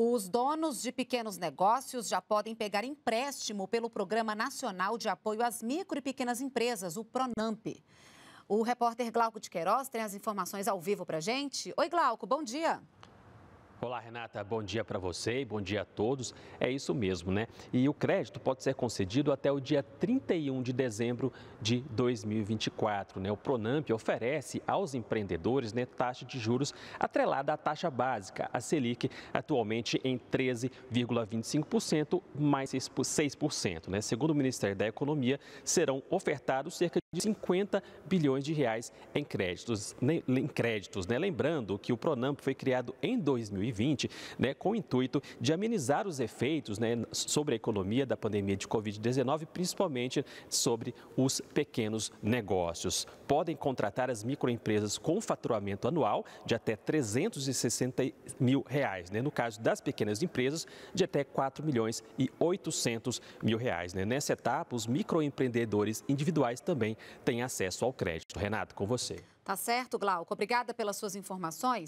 Os donos de pequenos negócios já podem pegar empréstimo pelo Programa Nacional de Apoio às Micro e Pequenas Empresas, o PRONAMP. O repórter Glauco de Queiroz tem as informações ao vivo para gente. Oi, Glauco, bom dia. Olá, Renata. Bom dia para você e bom dia a todos. É isso mesmo, né? E o crédito pode ser concedido até o dia 31 de dezembro de 2024. Né? O Pronamp oferece aos empreendedores né, taxa de juros atrelada à taxa básica, a Selic, atualmente em 13,25% mais 6%. Né? Segundo o Ministério da Economia, serão ofertados cerca de 50 bilhões de reais em créditos. Né, em créditos né? Lembrando que o Pronamp foi criado em 2020 2020, né, com o intuito de amenizar os efeitos né, sobre a economia da pandemia de Covid-19, principalmente sobre os pequenos negócios. Podem contratar as microempresas com faturamento anual de até 360 mil reais, né, no caso das pequenas empresas, de até 4 milhões e 800 mil reais. Né. Nessa etapa, os microempreendedores individuais também têm acesso ao crédito. Renato, com você. Tá certo, Glauco. Obrigada pelas suas informações.